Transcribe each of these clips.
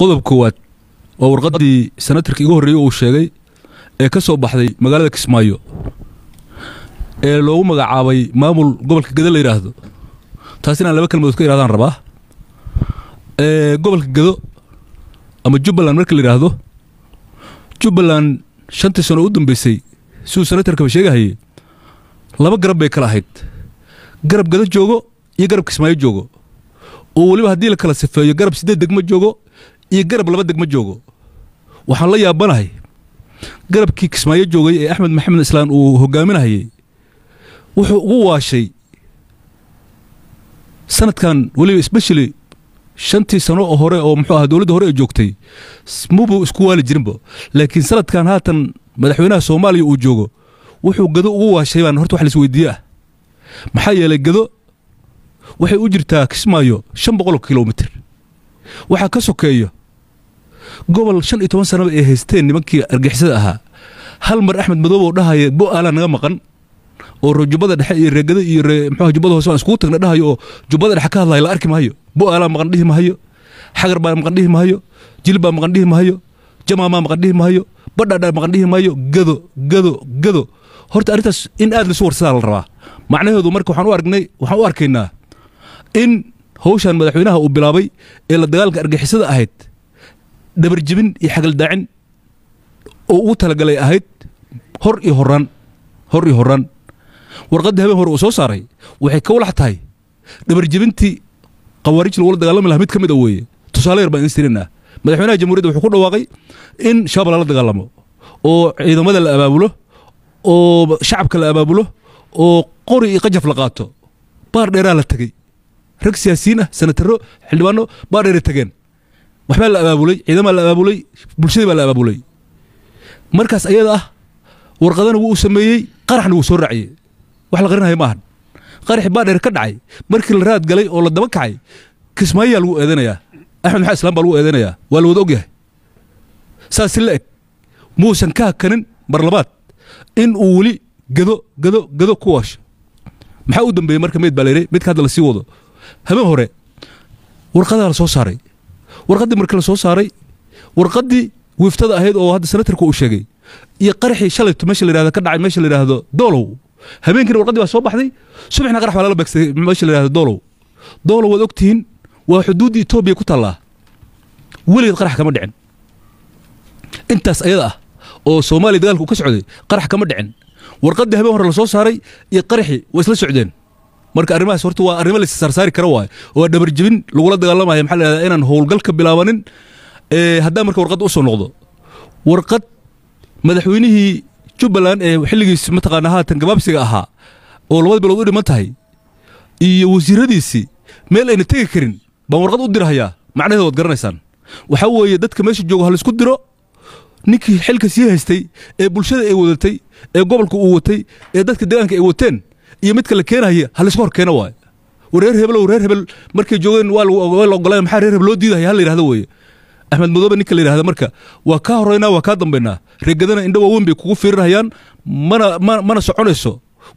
qodob koowaad oo warqaddii sanatarka igu horreeyey uu sheegay ee ka soo baxday magaalada kismaayo ee loogu magacaabay maamul gobolka gado la yidhaahdo taas inaan laba kelmadood ka ihahdaan rabaa ee gobolka gado ama jubbaland marka la yidhaahdo jubbaland shantii sano u dambeysay siduu sanatarkaba sheegahayay laba garab bay kala ahayd garab gado joogo iyo garab kismaayo joogo oo weliba haddii la kala sifeeyo garab siddeed degmo joogo iyo garab laba degma joogo waxaan la yaabanahay garabkii kismaayo joogay ee axmed maxamed islaan uu hogaaminahayay wuxuu ugu waashay sanadkan weliba especially shantii sano oo hore oo muxuu aha dowladda hore ee joogtay mubuu isku waali jirinba laakiin sanadkan haatan madaxweynaha soomaaliya uu joogo wuxuu gado ugu waashay baan horta wax lais weydiiye ah maxaa yeelay gado waxay u jirtaa kismaayo shan boqoloo kilomitir waxaa ka sokeeyo gobol shan iyo toban sanaba ay haysteen nimankii argixisada ahaa hal mar axmed madoob oo dhahaya bo-aalaa naga maqan oo jubbada dhexe iyo reegada iyo mxua hoose iskugu tagna dhahayo oo jubbada dhexe ka hadlaya la arki maayo bo-aalaa maqan dhihi maayo xagar baa maqan dhihi maayo jil baa maqan dhihi maayo jamaamaa maqan dhihi maayo badhaadhaa maqan dhihi maayo gado gado gado horta arrintaas in aad laisu warsadaa la rabaa macnaheedu marka waxaan u aragnay waxaan u arkaynaa in howshan madaxweynaha uu bilaabay ee la dagaalka argixisada ahayd dhabarjibin iyo xagaldaacin oo ugu talagalay ahayd hor iyo horaan hor iyo horaan warqaddii habeen hore uu soo saaray waxay ka walax tahay dhabarjibintii khawaarij lagula dagaalami laha mid ka mid a weeye tusaale yar baan idin madaxweynaha jamhuuriyadda wuxuu ku dhawaaqay in shaabala la dagaalamo oo ciidamada la abaabulo oo shacabka la abaabulo oo qori iyo qajaf la qaato baar dheeraa la tegey rag siyaasiyiin ah sanataro xildhibaano baar dheeray tegeen waxbaa la abaabulay ciidamaa la abaabulay bulshadii baa la abaabulay markaas ayada ah warqadana wuu u sameeyey qaraxna wuu soo raaciyey wax la qarinaya ma ahan qaraxi baadheer ka dhacay markii la raad galay oo la daba kacay kismaayaa lagu eedanayaa axmed maxaa islaam baa lagu eedanayaa waa la wada ogyahay saas la eg muusan ka hakanin mar in uu weli gado gado gado ku waasho maxaa u dambeeyey marka meyd baa layidhi meydka hadda la sii wado habeen hore warqadaa la soo saaray warqadii markii lasoo saaray warqaddii wiftada ahayd oo hadda senatarku uu sheegay iyo qaraxii shalayto meesha layhahdo ka dhacay meesha layidhaahdo doolow habeenkiina warqaddii baa soo baxday subaxna qarax baa lala beegsaday meesha layhahdo doolow doolow waad ogtihiin waa xuduuddii etoobiya ku taallaa weligeed qarax kama dhicin intaas ayada ah oo soomaaliya dagaalka uu ka socday qarax kama dhicin warqaddii habeen hore lasoo saaray iyo qaraxii waa isla socdeen marka arrimahaas horta waa arrimo lays saarsaari kara waayo oo dhabar lagula dagaalamaya maxaa lahahda inaan howlgal bilaabanin haddaan marka warqadda usoo noqdo warqad madaxweynihii jubbaland ee xilligiisi mataqaanaa haatan gabaabsiga ahaa oo labada bilood u dhiman tahay iyo wasiiradiisii meel ayna tegi karin baan warqad u dirhayaa macnaheed garanaysaan waxaa weeye dadka meesha jooga ha laysku diro ninkii xilka sii haystay ee bulshada ay wadatay ee gobolka uu watay ee dadka deegaanka ay wateen iyo midka la keenaya halaisku hor keeno waay wareer hebelo wareer hebel markay joogeen waa la ogolay maxaa reer hebel loo diidaya hal la yihahdo weeye axmed madoobe ninka la yihahda marka waa kaa horaynaa waa kaa dambaynaa reegadana indha waaweyn bay kugu fiirinayaan mana mana soconayso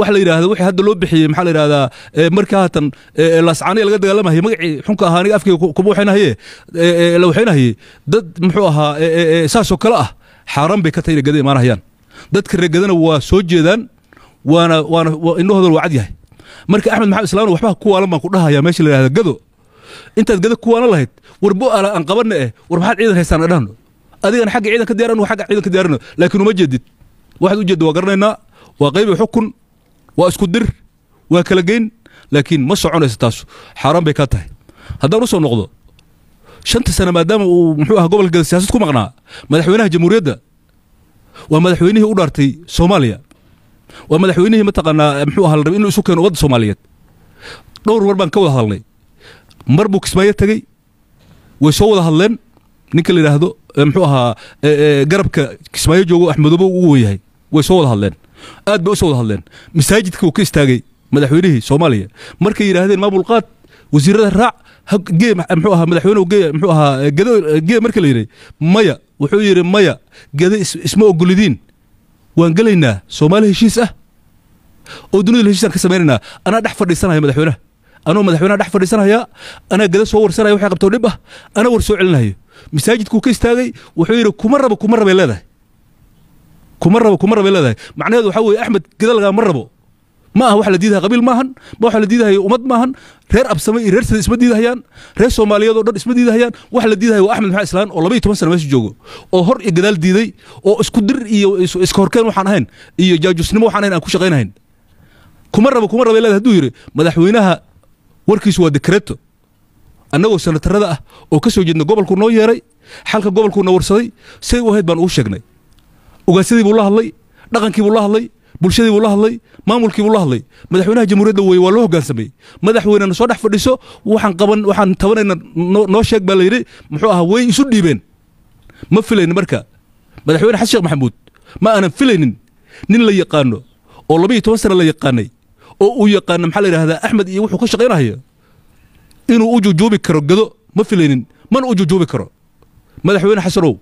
wax la yidhaahda wixii hadda loo bixiyey maxaa la yidhahdaa eh, markaa haatan eh, eh, laascaaniya laga dagaalamahayey magacii xunka ahaaniga afkayga kuma waxaynahaye la waxaynahayey dad muxuu ahaa saasoo kale ah xaaraan bay ka tahay reegada imaanahayaan dadka reegadana waa soo jeedaan waana waana indhahoodan waa cad yahay marka axmed maxamed islaamna waxba kuwaalan baan ku dhahaya meesha la yidhahda gado intaad gado kuwaalan lahayd warbo ala aan qabanna eh war maxaad ciidan haystaan adhahno adigana xagga ciidan ka xagga ciidan ka laakiin uma jeedid waxaad u jeedda waa garanaynaa waa qaybi xukun waa isku dir waa kala geyn laakiin ma soconayso taasu xaaraan bay kaa tahay haddaan u noqdo shanta sane maadaama uu muxuu ah gobolka gada siyaasad ku maqnaa madaxweynaha jamhuuriyadda waa madaxweynihii u dhaartay soomaaliya waa madaxweynihii mataqaanaa eh, muxuu aha la rabay inuu isu keeno ummadda soomaaliyeed dhowr mar baan ka wada hadalnay mar buu kismaayo tegey way soo wada hadleen ninka la yidhaahdo eh, muxuu ahaa eh, garabka kismaayo joogo axmedoobo uu weyahay way soo wada hadleen aad bay u soo wada hadleen masaajidka wuu ka istaagay madaxweynihii soomaaliya markay yidhaahdeen maamulqaad wasiirada raac gee muxuu ahaa madaxweynuhu gee muxuu ahaa gado gee marka la yidhi maya wuxuu yidhi maya gade isma ogolidiin waan gelaynaa soomaali heshiis ah oo dunida heshiisaan ka samaynaynaa anaa dhex fadhiisanaya madaxweyneha anoo madaxweynaha dhex fadhiisanaya anaa gada soo warsanaya waxay qabtoo dhib ah anaa war soo celinayo masaajidkuu ka istaagay wuxuu yidhi kuma rabo kuma rabay leedahay kuma rabo kuma rabay leedahay macnaheedu waxaa weeye axmed gada lagaama rabo ma aha waxa la diidahaya qabiil maahan ma waxa la diidahaya ummad maahan reer absame iyo reer sada isma diidahayaan reer soomaaliyeed oo dhan isma diidahayaan waxa la diidahaya waa axmed maxamed islaan oo laba iyo toban sana meesha joogo oo hor iyo gadaal diiday oo isku dir iyo iska horkeen waxaan ahayn iyo jaajusnimo waxaan ahayn aan ku shaqaynahayn kuma rabo kuma raba leeda haduu yidhi madaxweynaha warkiisu waa dekreto annagoo sanatarada ah oo ka soo jeedna gobolku noo yeeray xalka gobolkuuna warsaday say u ahayd baan ugu sheegnay ugaasadiibuu la hadlay dhaqankiibuu la hadlay bulshadii buu la hadlay maamulkii buu la hadlay madaxweynaha jamhuuriyadda weye waa loo hoggaansameeyey madaxweynena soo dhex fadhiso waxaan qaban waxaan tabanayna noo sheeg baa layidhi muxuu ahaa way isu dhiibeen ma filaynin marka madaxweyne xasan maxamuud ma aanan filaynin nin la yaqaano oo labayo toban sana la yaqaanay oo uu yaqaano maxaa la yidhahdaa axmed iyo wuxuu ka shaqaynahaya inuu u jujuubi karo gado ma filaynin mana u jujuubi karo madaxweyne xasanow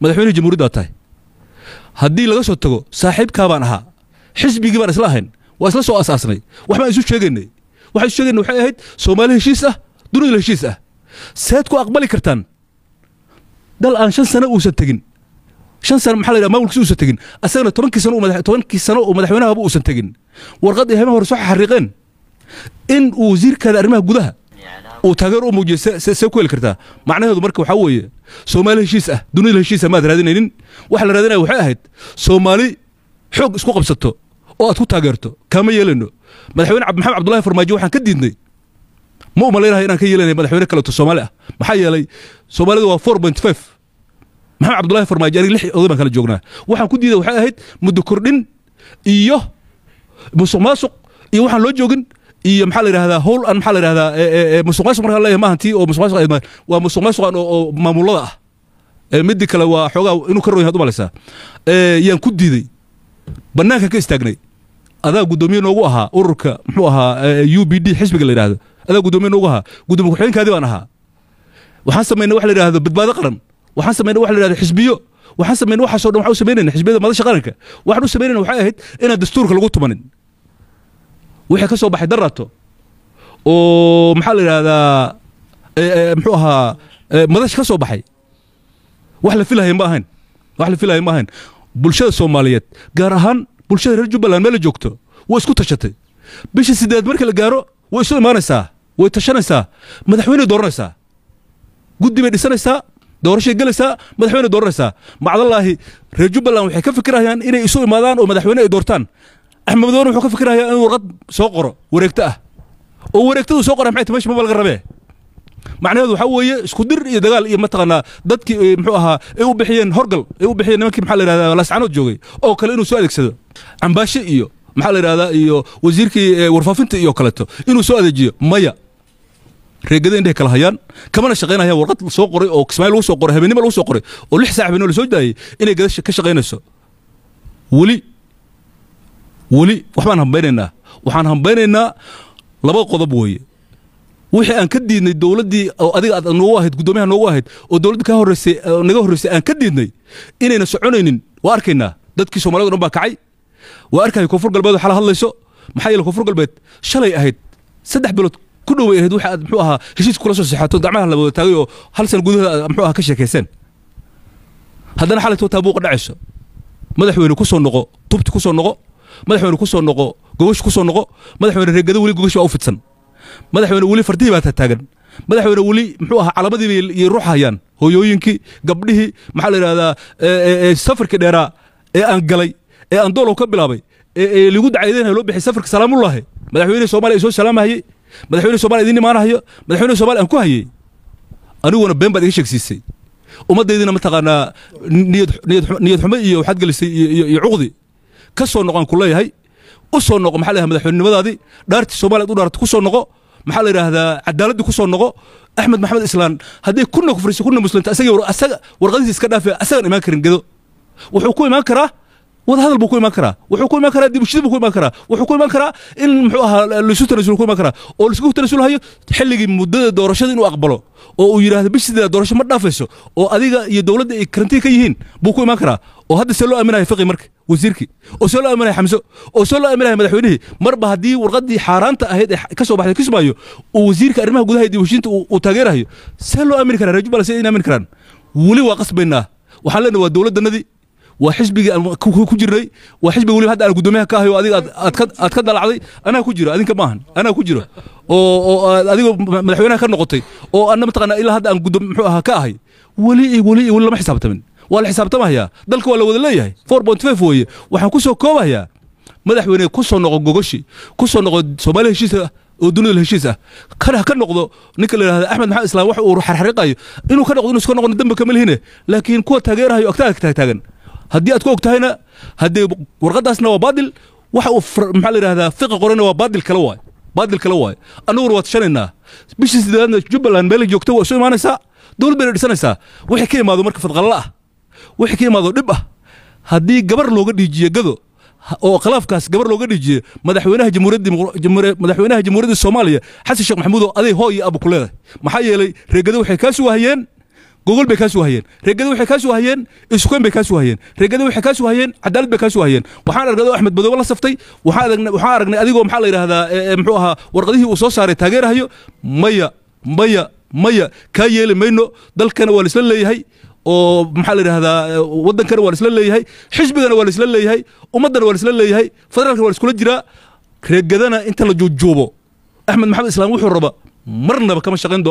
madaxweynaha jamhuuriyaddaa tahay haddii laga soo tago saaxiibkaabaan ahaa xisbigii baan isla ahayn waa isla soo asaasnay waxbaan isu sheegaynay waxaan isu sheegayna waxay ahayd soomaali heshiis ah duniyala heshiis ah seed ku aqbali kartaan dal aan shan sano uusan tegin shan sano maxaa la yidhaha maamulkiisa uusan tegin asagana tobankii sano tobankii sano oo madaxweynahaaba uusan tegin warqad eehema hore soo xariiqeen in uu wasiirkaada arrimaha gudaha uu taageer u muujiyo see ku heli kartaa macnaheedu marka waxaa weeye soomaali heshiis ah duniyada heshiis ah maad raadinaynin waxa la raadinaya waxay ahayd soomaali xoog isku qabsato oo aad ku taageerto kaama yeelano madaxweyne maxamed cabdulahi farmaajo waxaan ka diidnay ma umalaynahay inaan ka yeelanay madaxweyne kaleeto soomaali ah maxaa yeelay soomaalidu waa for point five maxamed cabdulahi farmaajo aniga lix oday baan kala joognaa waxaan ku diiday waxay ahayd muddo kordhin iyo musuq maasuq iyo waxaan loo joogin iyo maxaa la yidhahdaa howl aan maxaa la yidhahdaa musuq maasuq markaan leeyahay maahan tii oo musuq maasuq waa musuq maasuqan oo maamulada ah midii kale waa xoogaa inuu ka roon yahay umalaysaa yaan ku diiday banaanka ka istaagnay adaa gudoomiye noogu ahaa ururka muxuu ahaa eh, u b d xisbiga la yidhahdo adaa gudoomiye noogu ahaa gudoomiye ku-xigeenkaadii baan ahaa waxaan samaynay wax la yidhahdo badbaado qaran waxaan samaynay wax la yidhahdo xisbiyo waxaan samaynay waxaasoo dhan waxaan u samaynayna xisbiyada madasha qaranka waxaan u samaynayna waxay ahayd inaan dastuurka lagu tumanin wixii ka soo baxay daraato oo maxaa la yidhahdaa eh, eh, muxuu ahaa madasha ka soo baxay wax la filahay ma ahayn wax la filahay ma ahayn bulshada soomaaliyeed gaar ahaan bulshada reer jubbaland meel joogto way isku tashatay bisha sideed marka la gaaro way isu imaanaysaa way tashanaysaa madaxweyne dooranaysaa guddi bay dhisanaysaa doorashay gelaysaa madaxweyne dooranaysaa macdallaahi reer jubbaland waxay ka fikirayaan inay isu imaadaan oo madaxweyne ay doortaan axmed madoone wuxuu ka fikirayaa inuu warqad soo qoro wareegto ah oo wareegtadu soo qora maxay tameesha maba laga rabee macnaheedu waxaa weeye isku dir iyo dagaal iyo mataqaanaa dadkii eh, muxuu ahaa ay u bixiyeen horgal ay u bixiyeen nimankii maxaa la yidhahdaa laascanood joogay oo kale inuu soo adeegsado cambaashe iyo maxaa la yidhahdaa iyo wasiirkii eh, warfaafinta iyo kaleeto inuu soo adeejiyo maya reegada indhahay kala hayaan kamana shaqaynayaan warqad soo qoray oo kismaail lagu soo qoray habeennima lagu soo qoray oo lix saax habeenimo la soo daayay inay gadasha ka shaqaynayso weli weli waxbaan hambaynaynaa waxaan hambaynaynaa laba qodob weeye wixii aan ka diidnay dowladdii oo adiga aad noogu ahayd guddoomiyaha noogu ahayd oo dowladda ka horreysay naga horreysay aan ka diidnay inayna soconaynin waa arkaynaa dadkii soomaliya dhan baa kacay waa arkaya koonfur galbeed waxaa la hadlayso maxaa yeele koonfur galbeed shalay ahayd saddex bilood ku dhowbay ahayd waxa aad muxuu ahaa heshiis kula soo saxaato gacmaha la wada taagay oo hal sana gudaheeda muxuu ahaa ka sheekayseen haddana xalaytoo taabuuqa dhacayso madaxweyne ku noqo tubti ku noqo madaxweyne ku noqo gogash ku noqo madaxweyne reegada weli gogash baa u fidsan madaxweyne weli fardihii baa tataagan madaxweyne weli muxuu ahaa calaamadiibay ruux hayaan hoyooyinkii gabdhihii maxaa la yidhahdaa safarkii dheeraa ee aan galay ee aan doolow ka bilaabay ee ligu dacaydeenhay loo bixiyay safarka salaamulahi madaxweyne somalia ay soo madaxweyne somaliya idin imaanahayo madaxweyne somaliya aan ku hayey aniguna been baad iga sheegsiisay ummaddaydina mataqaanaa niyad xumo iyo waxaad gelisay iyo cuqdi ka soo noqo aan ku leeyahay u soo noqo maxa la yahay madaxweynenimadaadii dhaartii somalia u dhaarta ku soo noqo maxaa la yidhaahdaa cadaaladii ku soo noqo axmed maxamed islaan hadday kuna kufriso kuna muslimta asagii asaga warqadiisa dhaafe asagan imaan karin gedo wuxuu ku imaan karaa wadahadal buu ku imaan karaa wuxuu ku imaan karaa dibushid buu ku imaan karaa wuxuu ku imaan karaa in muxuu ahaa laisu tanasul ku imaan karaa oo laisku tanasulhayo xilligii muddada doorashada inuu aqbalo oo uu yidhaahdo bishideeda doorasho ma dhaafayso oo adiga iyo dowladda ay karantiin ka yihiin buu ku imaan karaa oo hadda see loo aaminayo fiqi marka wasiirkii oo see loo amilaya xamso oo see loo amilaya madaxweynihii marba haddii warqaddii xaaraanta ahayd ee ka soo baxday kismaayo oo wasiirka arrimaha gudaha iyo dibushiinta uu taageerayo see loo amini karaa rajubala see in amini karaan weli waa qasbaynaa waxaan leenahay waa dowladdannadii waa xisbigii ku jirnay waa xisbiga weliba hadda aan guddoomiyaha ka hayo adiga aad ka dalacday anaa ku jiro adinka maahan anaa ku jiro oo adigoo madaxweynaha ka noqotay oo anna mataqaanaa ilaa hadda aan guddo muxuu ahaa ka ahay weli weli weli lama xisaabtamin waa la xisaabtamahayaa dalka waa la wada leeyahay weye waxaan ku soo koobahayaa madaxweyne ku soo noqo gogoshi ku soo noqo soomaali heshiisa ah oo dunida heshiis ah ka noqdo ninka la yidhahda axmed maxamed islaam wax uu xarxariqayo inuu ka noqdo inuu iska noqon dambe kama lihine eh. laakiin kuwa taageerahayo agtaaga taagtaagan haddii aad ku og tahayna haddee warqadaasna waa baadil waxa uu maxaa la yidhahdaa fiqi qorana waa baadil kala waay baadil kala waay annaguna waa tashanaynaa bishii sideedaadna jubbaland meela joogta waa soo imaanaysaa dowlad bayna dhisanaysaa wixii ka imaado marka fadqalala ah wixii ka imaado dhib ah haddii gabar looga dhiijiyo gado oo khilaafkaas gabar looga dhiijiyo madaxweynaha madaxweynaha jamhuuriyadda soomaaliya xasan sheekh maxamuud oo aday hooy iyo abu ku leedahay maxaa yeelay reegado waxay kaa soo gogol bay kaa hayeen reegada waxay kaa hayeen iskeyn bay kaa hayeen reegada waxay kaa hayeen cadaalad bay kaa hayeen waxaan aragnay oo axmed madoobe la saftay waxaan aragnay adigoo maxaa la yidhaahdaa e, e, muxuu ahaa warqadihii uu soo saaray taageerahayo maya maya maya kaa yeeli mayno dalkana waa laisla leeyahay oo maxaa la yidhaahdaa waddankana waa la isla leeyahay xisbigana waa la isla leeyahay ummaddana waa la isla leeyahay federaalkana waa la iskula jiraa reegadana inta la juujuubo axmed maxamed islaam wuxuu raba marnaba kama shaqayn doono